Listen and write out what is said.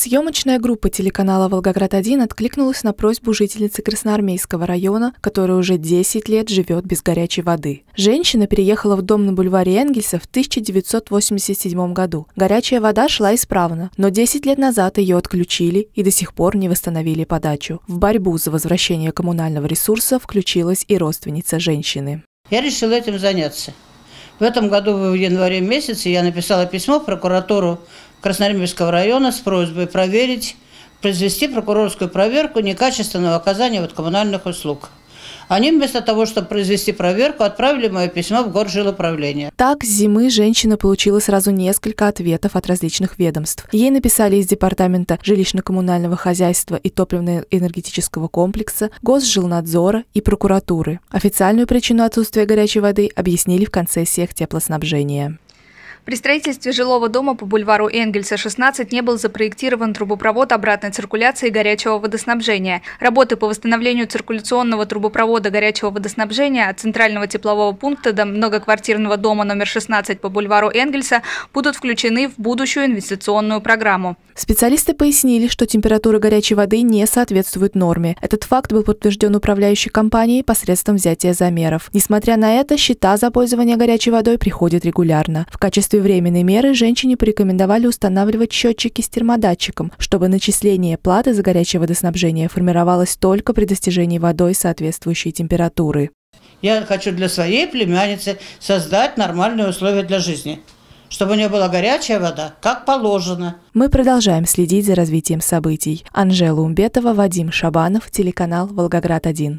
Съемочная группа телеканала «Волгоград-1» откликнулась на просьбу жительницы Красноармейского района, которая уже 10 лет живет без горячей воды. Женщина переехала в дом на бульваре Энгельса в 1987 году. Горячая вода шла исправно, но 10 лет назад ее отключили и до сих пор не восстановили подачу. В борьбу за возвращение коммунального ресурса включилась и родственница женщины. Я решила этим заняться. В этом году, в январе месяце, я написала письмо в прокуратуру Красноармейского района с просьбой проверить, произвести прокурорскую проверку некачественного оказания вот коммунальных услуг. Они вместо того, чтобы произвести проверку, отправили мое письмо в Горжилоправление. Так, с зимы женщина получила сразу несколько ответов от различных ведомств. Ей написали из департамента жилищно-коммунального хозяйства и топливно-энергетического комплекса, Госжилнадзора и прокуратуры. Официальную причину отсутствия горячей воды объяснили в конце всех теплоснабжения. При строительстве жилого дома по бульвару Энгельса 16 не был запроектирован трубопровод обратной циркуляции горячего водоснабжения. Работы по восстановлению циркуляционного трубопровода горячего водоснабжения от центрального теплового пункта до многоквартирного дома номер 16 по бульвару Энгельса будут включены в будущую инвестиционную программу. Специалисты пояснили, что температура горячей воды не соответствует норме. Этот факт был подтвержден управляющей компанией посредством взятия замеров. Несмотря на это, счета за пользование горячей водой приходят регулярно. В качестве качестве временной меры женщине порекомендовали устанавливать счетчики с термодатчиком, чтобы начисление платы за горячее водоснабжение формировалось только при достижении водой соответствующей температуры. Я хочу для своей племянницы создать нормальные условия для жизни чтобы у нее была горячая вода, как положено. Мы продолжаем следить за развитием событий. Анжела Умбетова, Вадим Шабанов, телеканал «Волгоград-1».